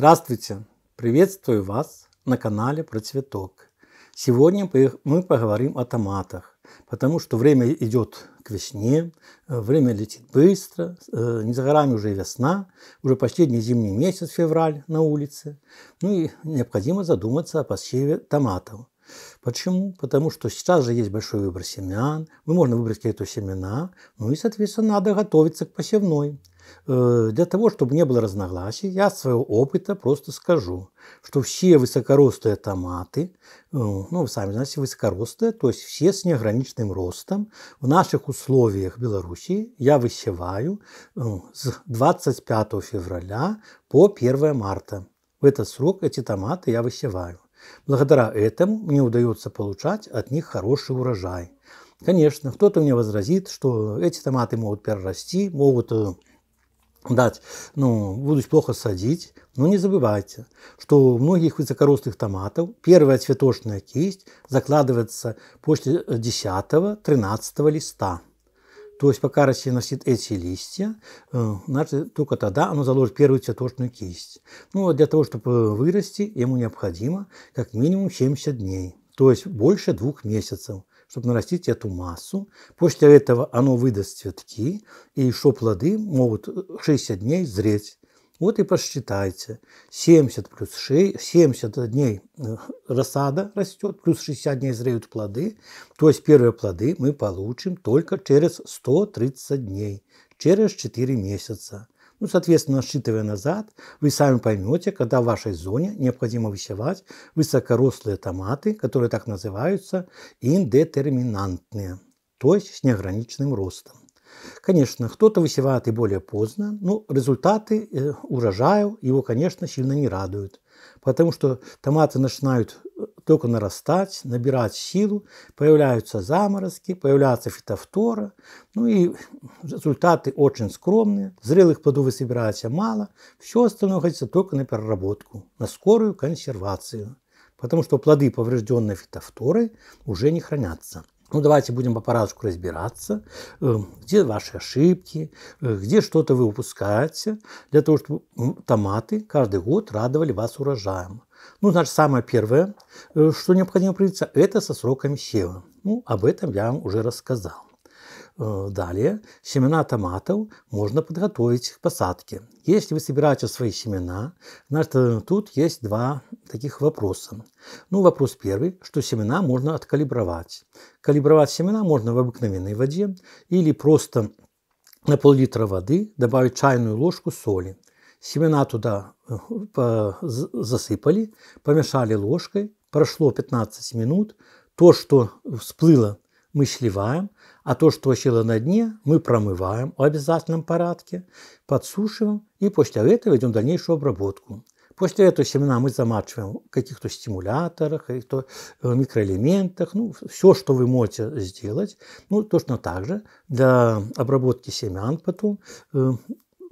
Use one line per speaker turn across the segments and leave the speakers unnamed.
Здравствуйте! Приветствую вас на канале про цветок. Сегодня мы поговорим о томатах, потому что время идет к весне, э, время летит быстро, э, не за горами уже весна, уже почти не зимний месяц, февраль на улице. Ну и необходимо задуматься о посеве томатов. Почему? Потому что сейчас же есть большой выбор семян, мы можно выбрать какие-то семена, ну и, соответственно, надо готовиться к посевной. Э, для того, чтобы не было разногласий, я своего опыта просто скажу, что все высокорослые томаты, э, ну, вы сами знаете, высокорослые, то есть все с неограниченным ростом, в наших условиях Беларуси я высеваю э, с 25 февраля по 1 марта. В этот срок эти томаты я высеваю. Благодаря этому мне удается получать от них хороший урожай. Конечно, кто-то мне возразит, что эти томаты могут перерасти, могут э, дать, ну, будут плохо садить. Но не забывайте, что у многих высокорослых томатов первая цветочная кисть закладывается после 10-13 листа. То есть пока растение носит эти листья, значит, э, только тогда оно заложит первую цветочную кисть. Ну, для того, чтобы вырасти, ему необходимо как минимум 70 дней, то есть больше двух месяцев чтобы нарастить эту массу. После этого оно выдаст цветки, и еще плоды могут 60 дней зреть. Вот и посчитайте. 70 плюс 6, 70 дней э, рассада растет, плюс 60 дней зреют плоды. То есть первые плоды мы получим только через 130 дней, через 4 месяца. Ну, соответственно, насчитывая назад, вы сами поймете, когда в вашей зоне необходимо высевать высокорослые томаты, которые так называются индетерминантные, то есть с неограниченным ростом. Конечно, кто-то высевает и более поздно, но результаты э, урожая его, конечно, сильно не радуют, потому что томаты начинают э, только нарастать, набирать силу, появляются заморозки, появляется фитофтора, ну и результаты очень скромные, зрелых плодов собирается мало, все остальное хочется только на переработку, на скорую консервацию, потому что плоды, поврежденные фитофторой, уже не хранятся. Ну, давайте будем по порядку разбираться, э, где ваши ошибки, э, где что-то вы упускаете, для того, чтобы томаты каждый год радовали вас урожаем. Ну, значит, самое первое, э, что необходимо определиться, это со сроками сева. Ну, об этом я вам уже рассказал. Э, далее, семена томатов можно подготовить к посадке. Если вы собираете свои семена, значит, э, тут есть два таких вопроса. Ну, вопрос первый, что семена можно откалибровать. Калибровать семена можно в обыкновенной воде или просто на пол-литра воды добавить чайную ложку соли. Семена туда э, засыпали, помешали ложкой, прошло 15 минут. То, что всплыло мы сливаем, а то, что осело на дне, мы промываем в обязательном порядке, подсушиваем и после этого ведем дальнейшую обработку. После этого семена мы замачиваем в каких-то стимуляторах, каких-то э, микроэлементах, ну, все, что вы можете сделать. Ну, точно так же для обработки семян потом э,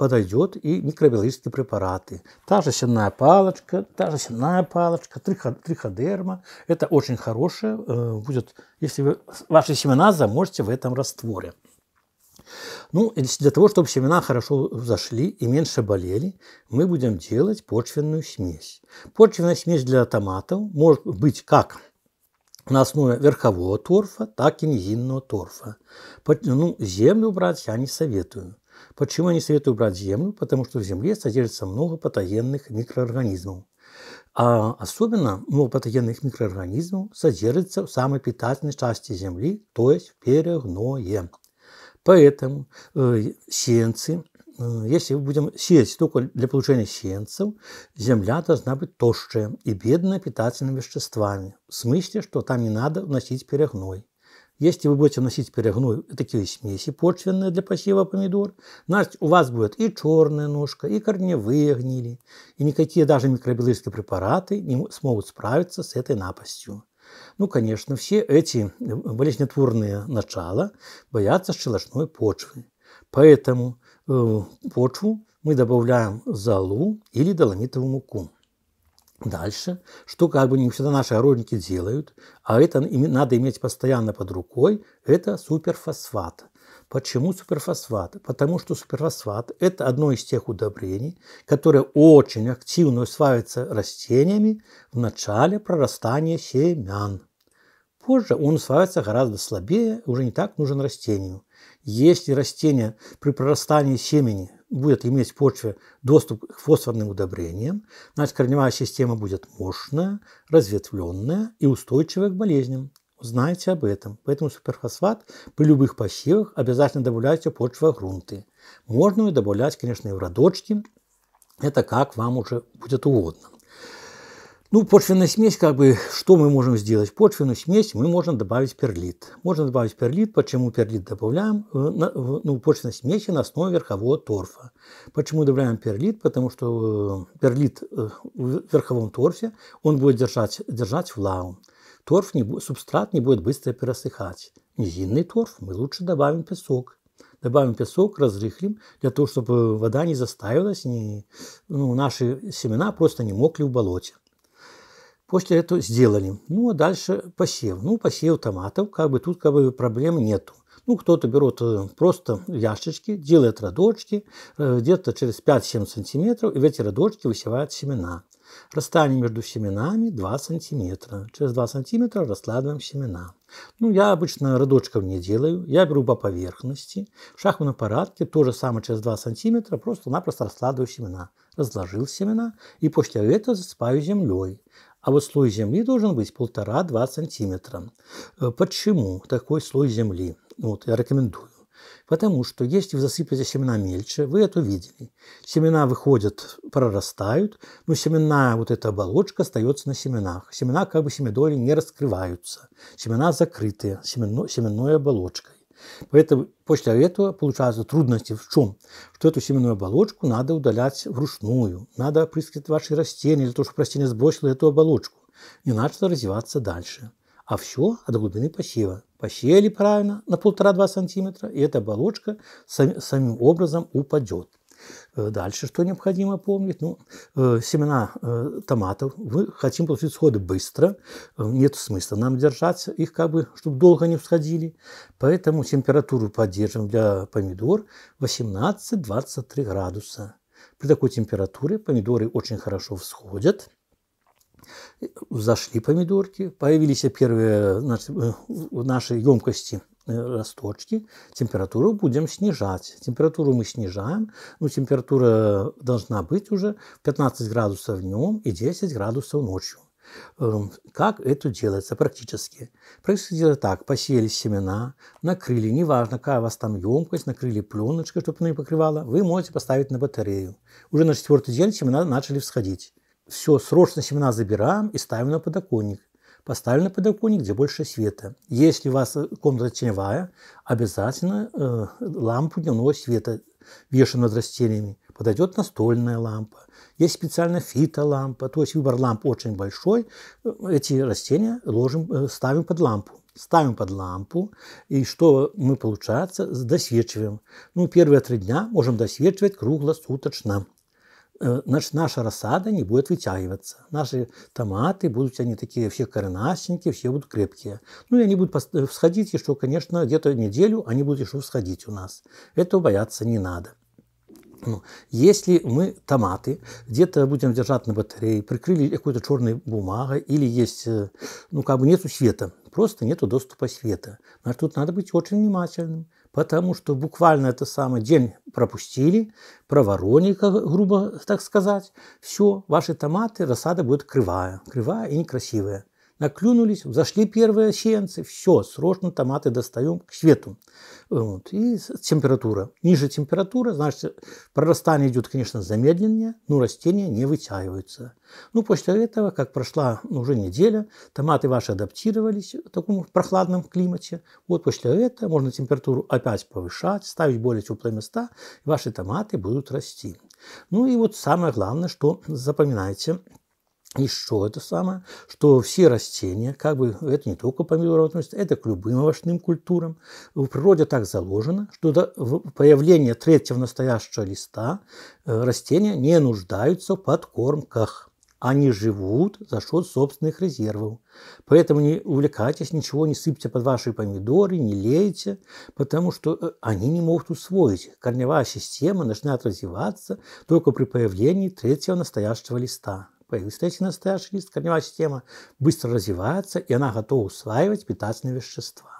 подойдет и микробиологические препараты. Та же сенная палочка, та же сенная палочка, триходерма. Это очень хорошее э, будет, если вы, ваши семена замочите в этом растворе. Ну, для того, чтобы семена хорошо зашли и меньше болели, мы будем делать почвенную смесь. Почвенная смесь для томатов может быть как на основе верхового торфа, так и низинного торфа. Ну, землю брать я не советую. Почему они советуют брать землю? Потому что в земле содержится много патогенных микроорганизмов. А особенно много патогенных микроорганизмов содержится в самой питательной части земли, то есть в перегное. Поэтому э, сенцы, э, если мы будем сеять только для получения сеянцев, земля должна быть тощая и бедная питательными веществами. В смысле, что там не надо вносить перегной. Если вы будете носить перегную такие смеси почвенные для посева помидор, значит, у вас будет и черная ножка, и корневые гнили, и никакие даже микробиологические препараты не смогут справиться с этой напастью. Ну, конечно, все эти э, болезнетворные начала боятся щелочной почвы. Поэтому в э, почву мы добавляем золу или доломитовую муку. Дальше, что как бы не всегда наши огородники делают, а это надо иметь постоянно под рукой, это суперфосфат. Почему суперфосфат? Потому что суперфосфат – это одно из тех удобрений, которое очень активно усваивается растениями в начале прорастания семян. Позже он усваивается гораздо слабее, уже не так нужен растению. Если растение при прорастании семени будет иметь почве доступ к фосфорным удобрениям, значит корневая система будет мощная, разветвленная и устойчивая к болезням. Знайте об этом. Поэтому суперфосфат при любых посевах обязательно добавляйте в грунты. Можно и добавлять, конечно, и в родочки. Это как вам уже будет угодно. Ну, почвенная смесь, как бы, что мы можем сделать? почвенную смесь мы можем добавить перлит. Можно добавить перлит. Почему перлит добавляем? Э, ну, почвенная смесь на основе верхового торфа. Почему добавляем перлит? Потому что э, перлит э, в верховом торфе, он будет держать, держать влагу. Торф, не, субстрат не будет быстро пересыхать. Низинный торф мы лучше добавим песок добавим песок, разрыхлим, для того, чтобы вода не заставилась, не, ну, наши семена просто не мокли в болоте. После этого сделали. Ну, а дальше посев. Ну, посев томатов, как бы тут как бы проблем нету. Ну, кто-то берет э, просто яшечки, делает родочки, э, где-то через 5-7 сантиметров, и в эти родочки высевают семена. Расстояние между семенами 2 сантиметра. Через 2 сантиметра раскладываем семена. Ну, я обычно родочков не делаю. Я беру по поверхности. В шахматном порядке то же самое через 2 сантиметра. Просто-напросто раскладываю семена. Разложил семена и после этого засыпаю землей а вот слой земли должен быть 1,5-2 сантиметра. Э, почему такой слой земли? Вот я рекомендую. Потому что если вы засыпаете семена мельче, вы это видели. Семена выходят, прорастают, но семена, вот эта оболочка остается на семенах. Семена как бы семидоли не раскрываются. Семена закрыты семенной оболочкой. Поэтому после этого получаются трудности в чем? Что эту семенную оболочку надо удалять вручную, надо опрыскивать ваши растения для того, чтобы растение сбросило эту оболочку и начало развиваться дальше. А все от глубины посева. Посеяли правильно на 1,5-2 сантиметра, и эта оболочка сам, самим образом упадет. Э, дальше что необходимо помнить? Ну, э, семена э, томатов мы хотим получить сходы быстро. Нет смысла нам держать их, как бы, чтобы долго не всходили. Поэтому температуру поддержим для помидор 18-23 градуса. При такой температуре помидоры очень хорошо всходят. Зашли помидорки, появились первые наши, наши емкости Э, росточки, температуру будем снижать. Температуру мы снижаем, но ну, температура должна быть уже 15 градусов днем и 10 градусов ночью. Эм, как это делается практически? Практически так. Посеяли семена, накрыли, неважно, какая у вас там емкость, накрыли пленочкой, чтобы она не покрывала, вы можете поставить на батарею. Уже на четвертый день семена начали всходить. Все, срочно семена забираем и ставим на подоконник поставили на подоконник, где больше света. Если у вас э, комната теневая, обязательно э, лампу дневного света вешаем над растениями. Подойдет настольная лампа. Есть специальная фитолампа. То есть выбор ламп очень большой. Э, эти растения ложим, э, ставим под лампу ставим под лампу, и что мы, получается, досвечиваем. Ну, первые три дня можем досвечивать круглосуточно значит, э, наша рассада не будет вытягиваться. Наши томаты будут, они такие все коренастенькие, все будут крепкие. Ну и они будут э, всходить еще, конечно, где-то неделю они будут еще всходить у нас. Этого бояться не надо. Ну, если мы томаты где-то будем держать на батарее, прикрыли какой-то черной бумагой или есть, э, ну как бы нету света, просто нету доступа света, значит тут надо быть очень внимательным потому что буквально это самый день пропустили, проворонили, грубо так сказать, все, ваши томаты, рассада будет кривая, кривая и некрасивая наклюнулись, взошли первые сеянцы, все, срочно томаты достаем к свету. Вот. И температура. Ниже температура, значит, прорастание идет, конечно, замедленнее, но растения не вытягиваются. Ну, после этого, как прошла ну, уже неделя, томаты ваши адаптировались в таком прохладном климате. Вот после этого можно температуру опять повышать, ставить более теплые места, и ваши томаты будут расти. Ну и вот самое главное, что запоминайте – еще это самое, что все растения, как бы это не только помидоры относится, это к любым овощным культурам. В природе так заложено, что до появления третьего настоящего листа э, растения не нуждаются в подкормках они живут за счет собственных резервов. Поэтому не увлекайтесь, ничего не сыпьте под ваши помидоры, не лейте, потому что э, они не могут усвоить. Корневая система начинает развиваться только при появлении третьего настоящего листа появилась третья настоящая корневая система, быстро развивается, и она готова усваивать питательные вещества.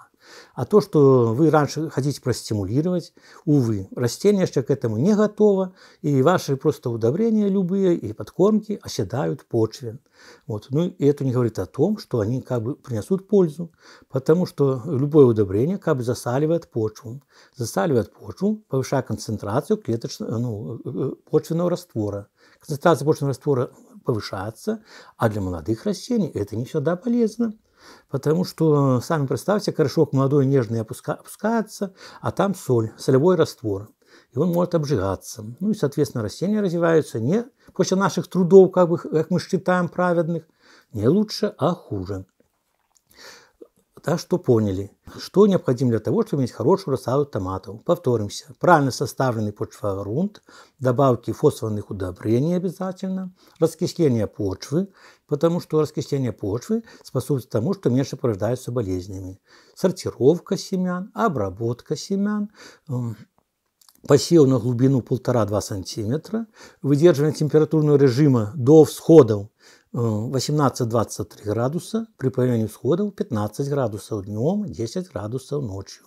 А то, что вы раньше хотите простимулировать, увы, растение еще к этому не готово, и ваши просто удобрения любые и подкормки оседают в почве. Вот. Ну и это не говорит о том, что они как бы принесут пользу, потому что любое удобрение как бы засаливает почву. Засаливает почву, повышая концентрацию клеточного, ну, э, э, почвенного раствора. Концентрация почвенного раствора повышаться, а для молодых растений это не всегда полезно. Потому что, сами представьте, корешок молодой нежный опуска, опускается, а там соль, солевой раствор. И он может обжигаться. Ну и, соответственно, растения развиваются не после наших трудов, как, бы, как мы считаем праведных, не лучше, а хуже да, что поняли, что необходимо для того, чтобы иметь хорошую рассаду томатов. Повторимся, правильно составленный почворунд, добавки фосфорных удобрений обязательно, раскисление почвы, потому что раскисление почвы способствует тому, что меньше порождаются болезнями, сортировка семян, обработка семян, эм, посев на глубину 1,5-2 см, выдерживание температурного режима до всходов 18-23 э, градуса, при появлении всходов 15 градусов днем, 10 градусов ночью.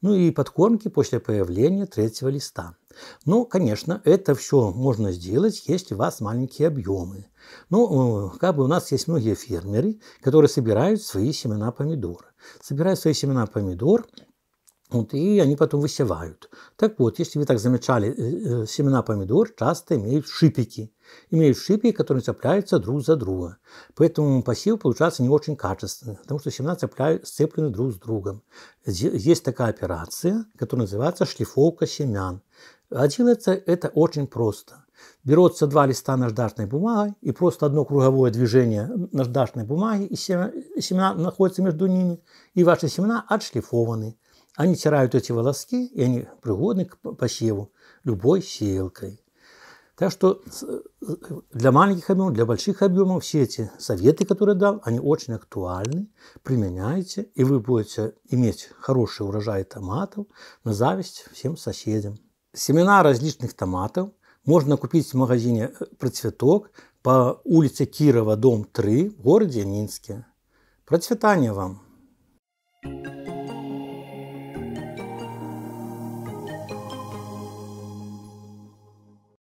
Ну и подкормки после появления третьего листа. Ну, конечно, это все можно сделать, если у вас маленькие объемы. Ну, э, как бы у нас есть многие фермеры, которые собирают свои семена помидор, Собирают свои семена помидор – вот, и они потом высевают. Так вот, если вы так замечали, э, э, семена помидор часто имеют шипики. Имеют шипики, которые цепляются друг за друга. Поэтому посев получается не очень качественный, потому что семена цепляют, сцеплены друг с другом. Есть такая операция, которая называется шлифовка семян. А делается это очень просто. берутся два листа наждачной бумаги и просто одно круговое движение наждачной бумаги, и семена, семена находятся между ними, и ваши семена отшлифованы. Они стирают эти волоски, и они пригодны к посеву любой сеялкой. Так что для маленьких объемов, для больших объемов все эти советы, которые дал, они очень актуальны. Применяйте, и вы будете иметь хороший урожай томатов на зависть всем соседям. Семена различных томатов можно купить в магазине э, «Процветок» по улице Кирова, дом 3 в городе Минске. Процветания вам! thank you